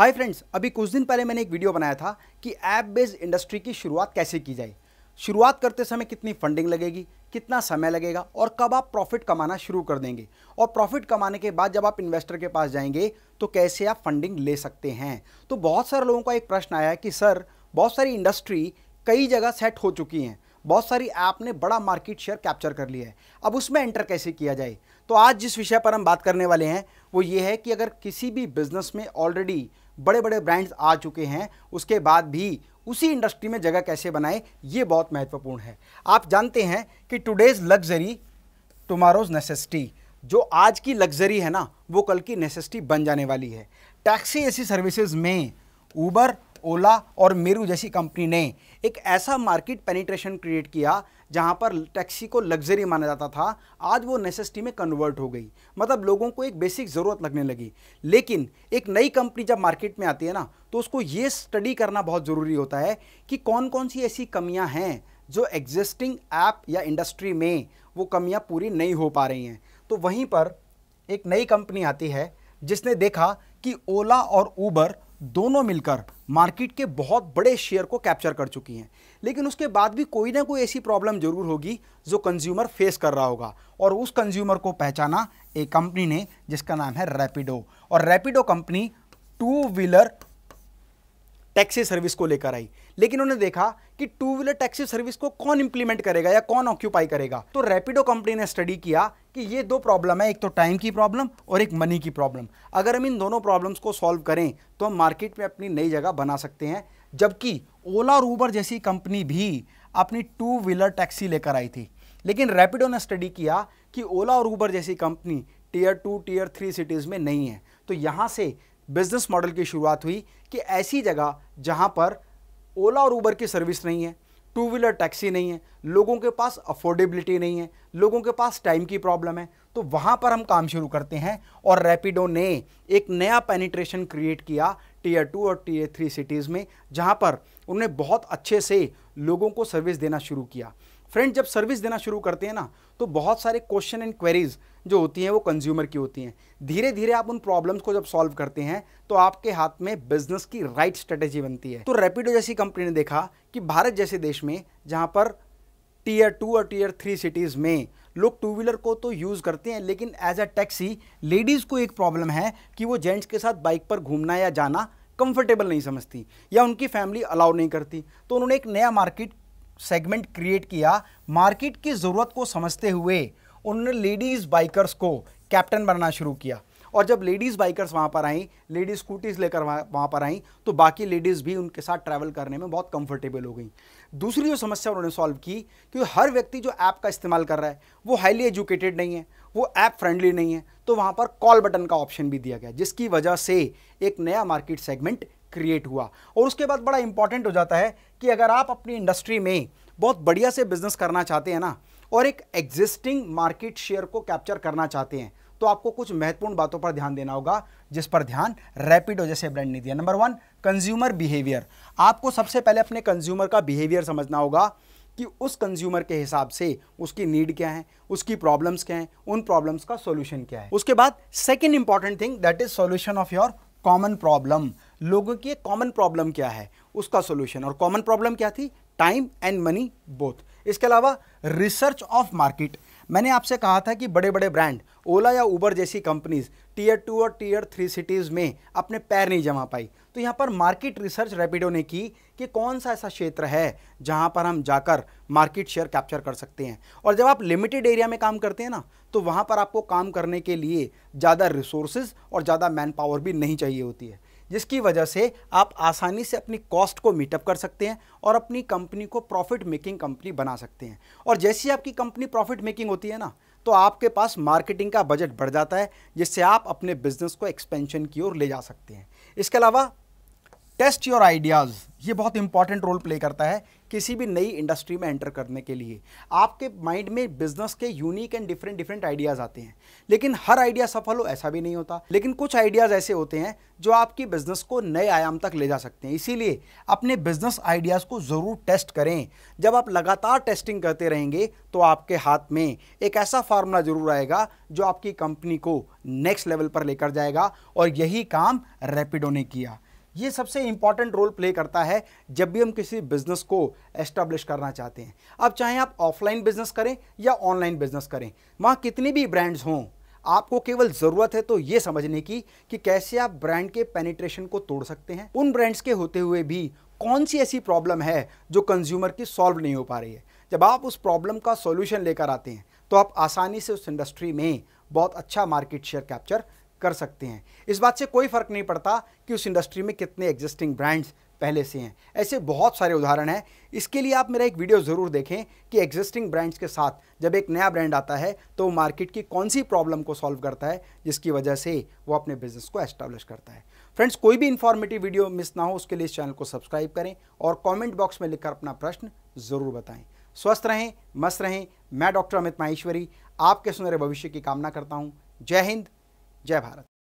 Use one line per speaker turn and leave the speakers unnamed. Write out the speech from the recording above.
hi friends अभी कुछ दिन पहले मैंने एक वीडियो बनाया था कि ऐप बेस्ड इंडस्ट्री की शुरुआत कैसे की जाए शुरुआत करते समय कितनी फंडिंग लगेगी कितना समय लगेगा और कब आप प्रॉफिट कमाना शुरू कर देंगे और प्रॉफिट कमाने के बाद जब आप इन्वेस्टर के पास जाएंगे तो कैसे आप फंडिंग ले सकते हैं तो बहुत सारे लोगों का एक प्रश्न आया है कि सर बहुत सारी इंडस्ट्री कई जगह सेट हो चुकी हैं बहुत सारी ऐप ने बड़ा मार्केट शेयर कैप्चर कर लिया है अब उसमें एंटर कैसे किया जाए तो आज जिस विषय पर हम बात करने वाले हैं वो ये है कि अगर किसी भी बिजनेस में ऑलरेडी बड़े बड़े ब्रांड्स आ चुके हैं उसके बाद भी उसी इंडस्ट्री में जगह कैसे बनाए ये बहुत महत्वपूर्ण है आप जानते हैं कि टुडेज़ लग्जरी टुमारोज़ नेसेसिटी जो आज की लग्जरी है ना वो कल की नेसेसिटी बन जाने वाली है टैक्सी ऐसी सर्विसेज में ऊबर ओला और मेरू जैसी कंपनी ने एक ऐसा मार्केट पेनिट्रेशन क्रिएट किया जहां पर टैक्सी को लग्जरी माना जाता था आज वो नेसेसिटी में कन्वर्ट हो गई मतलब लोगों को एक बेसिक ज़रूरत लगने लगी लेकिन एक नई कंपनी जब मार्केट में आती है ना तो उसको ये स्टडी करना बहुत ज़रूरी होता है कि कौन कौन सी ऐसी कमियाँ हैं जो एग्जिस्टिंग ऐप या इंडस्ट्री में वो कमियाँ पूरी नहीं हो पा रही हैं तो वहीं पर एक नई कंपनी आती है जिसने देखा कि ओला और ऊबर दोनों मिलकर मार्केट के बहुत बड़े शेयर को कैप्चर कर चुकी हैं लेकिन उसके बाद भी कोई ना कोई ऐसी प्रॉब्लम जरूर होगी जो कंज्यूमर फेस कर रहा होगा और उस कंज्यूमर को पहचाना एक कंपनी ने जिसका नाम है रैपिडो और Rapido company two wheeler taxi service को लेकर आई लेकिन उन्होंने देखा कि टू व्हीलर टैक्सी सर्विस को कौन इंप्लीमेंट करेगा या कौन ऑक्यूपाई करेगा तो रैपिडो कंपनी ने स्टडी किया कि ये दो प्रॉब्लम है एक तो टाइम की प्रॉब्लम और एक मनी की प्रॉब्लम अगर हम इन दोनों प्रॉब्लम्स को सॉल्व करें तो हम मार्केट में अपनी नई जगह बना सकते हैं जबकि ओला और ऊबर जैसी कंपनी भी अपनी टू व्हीलर टैक्सी लेकर आई थी लेकिन रैपिडो ने स्टडी किया कि ओला और ऊबर जैसी company tier two tier three cities में नहीं है तो यहाँ से बिज़नेस मॉडल की शुरुआत हुई कि ऐसी जगह जहाँ पर ओला और ऊबर की सर्विस नहीं है टू व्हीलर टैक्सी नहीं है लोगों के पास अफोर्डेबिलिटी नहीं है लोगों के पास टाइम की प्रॉब्लम है तो वहाँ पर हम काम शुरू करते हैं और रैपिडो ने एक नया पेनिट्रेशन क्रिएट किया टीयर टू और टीयर थ्री सिटीज़ में जहाँ पर उन्होंने बहुत अच्छे से लोगों को सर्विस देना शुरू किया फ्रेंड जब सर्विस देना शुरू करते हैं ना तो बहुत सारे क्वेश्चन एंड क्वेरीज जो होती हैं वो कंज्यूमर की होती हैं धीरे धीरे आप उन प्रॉब्लम्स को जब सॉल्व करते हैं तो आपके हाथ में बिजनेस की राइट स्ट्रेटेजी बनती है तो रेपिडो जैसी कंपनी ने देखा कि भारत जैसे देश में जहाँ पर टीयर टू और टीयर थ्री सिटीज़ में लोग टू व्हीलर को तो यूज़ करते हैं लेकिन एज अ टैक्सी लेडीज़ को एक प्रॉब्लम है कि वो जेंट्स के साथ बाइक पर घूमना या जाना कंफर्टेबल नहीं समझती या उनकी फैमिली अलाउ नहीं करती तो उन्होंने एक नया मार्केट सेगमेंट क्रिएट किया मार्केट की ज़रूरत को समझते हुए उन्होंने लेडीज़ बाइकर्स को कैप्टन बनाना शुरू किया और जब लेडीज़ बाइकर्स वहाँ पर आई लेडीज़ स्कूटीज़ लेकर वहाँ वहाँ पर आई तो बाकी लेडीज़ भी उनके साथ ट्रैवल करने में बहुत कंफर्टेबल हो गई दूसरी जो समस्या उन्होंने सॉल्व की कि हर व्यक्ति जो ऐप का इस्तेमाल कर रहा है वो हाईली एजुकेटेड नहीं है वो ऐप फ्रेंडली नहीं है तो वहाँ पर कॉल बटन का ऑप्शन भी दिया गया जिसकी वजह से एक नया मार्केट सेगमेंट क्रिएट हुआ और उसके बाद बड़ा इंपॉर्टेंट हो जाता है कि अगर आप अपनी इंडस्ट्री में बहुत बढ़िया से बिजनेस करना चाहते हैं ना और एक एग्जिस्टिंग मार्केट शेयर को कैप्चर करना चाहते हैं तो आपको कुछ महत्वपूर्ण बातों पर ध्यान देना होगा जिस पर ध्यान रैपिड हो जैसे ब्रांड ने दिया नंबर वन कंज्यूमर बिहेवियर आपको सबसे पहले अपने कंज्यूमर का बिहेवियर समझना होगा कि उस कंज्यूमर के हिसाब से उसकी नीड क्या है उसकी प्रॉब्लम्स क्या हैं उन प्रॉब्लम्स का सॉल्यूशन क्या है उसके बाद second important thing that is solution of your common problem लोगों की कॉमन प्रॉब्लम क्या है उसका सोल्यूशन और कॉमन प्रॉब्लम क्या थी टाइम एंड मनी बोथ इसके अलावा रिसर्च ऑफ मार्केट मैंने आपसे कहा था कि बड़े बड़े ब्रांड ओला या उबर जैसी कंपनीज टीयर टू और टीयर थ्री सिटीज़ में अपने पैर नहीं जमा पाई तो यहाँ पर मार्केट रिसर्च रेपिडो ने की कि कौन सा ऐसा क्षेत्र है जहाँ पर हम जाकर मार्केट शेयर कैप्चर कर सकते हैं और जब आप लिमिटेड एरिया में काम करते हैं ना तो वहाँ पर आपको काम करने के लिए ज़्यादा रिसोर्सेज और ज़्यादा मैन पावर भी नहीं चाहिए होती है जिसकी वजह से आप आसानी से अपनी कॉस्ट को मीटअप कर सकते हैं और अपनी कंपनी को प्रॉफिट मेकिंग कंपनी बना सकते हैं और जैसी आपकी कंपनी प्रॉफिट मेकिंग होती है ना तो आपके पास मार्केटिंग का बजट बढ़ जाता है जिससे आप अपने बिजनेस को एक्सपेंशन की ओर ले जा सकते हैं इसके अलावा टेस्ट योर आइडियाज़ ये बहुत इंपॉर्टेंट रोल प्ले करता है किसी भी नई इंडस्ट्री में एंटर करने के लिए आपके माइंड में बिजनेस के unique and different different ideas आते हैं लेकिन हर आइडिया सफल हो ऐसा भी नहीं होता लेकिन कुछ आइडियाज़ ऐसे होते हैं जो आपकी बिजनेस को नए आयाम तक ले जा सकते हैं इसीलिए अपने बिजनेस आइडियाज़ को ज़रूर टेस्ट करें जब आप लगातार टेस्टिंग करते रहेंगे तो आपके हाथ में एक ऐसा फार्मूला ज़रूर आएगा जो आपकी कंपनी को नेक्स्ट लेवल पर लेकर जाएगा और यही काम रेपिडो ने किया ये सबसे इंपॉर्टेंट रोल प्ले करता है जब भी हम किसी बिज़नेस को एस्टेब्लिश करना चाहते हैं अब चाहे आप ऑफलाइन बिज़नेस करें या ऑनलाइन बिज़नेस करें वहाँ कितनी भी ब्रांड्स हों आपको केवल ज़रूरत है तो ये समझने की कि कैसे आप ब्रांड के पेनिट्रेशन को तोड़ सकते हैं उन ब्रांड्स के होते हुए भी कौन सी ऐसी प्रॉब्लम है जो कंज्यूमर की सॉल्व नहीं हो पा रही है जब आप उस प्रॉब्लम का सॉल्यूशन लेकर आते हैं तो आप आसानी से उस इंडस्ट्री में बहुत अच्छा मार्केट शेयर कैप्चर कर सकते हैं इस बात से कोई फ़र्क नहीं पड़ता कि उस इंडस्ट्री में कितने एग्जिस्टिंग ब्रांड्स पहले से हैं ऐसे बहुत सारे उदाहरण हैं इसके लिए आप मेरा एक वीडियो ज़रूर देखें कि एग्जिस्टिंग ब्रांड्स के साथ जब एक नया ब्रांड आता है तो वो मार्केट की कौन सी प्रॉब्लम को सॉल्व करता है जिसकी वजह से वो अपने बिजनेस को एस्टैब्लिश करता है फ्रेंड्स कोई भी इन्फॉर्मेटिव वीडियो मिस ना हो उसके लिए इस चैनल को सब्सक्राइब करें और कॉमेंट बॉक्स में लिखकर अपना प्रश्न ज़रूर बताएँ स्वस्थ रहें मस्त रहें मैं डॉक्टर अमित माहेश्वरी आपके सुनहरे भविष्य की कामना करता हूँ जय हिंद जय भारत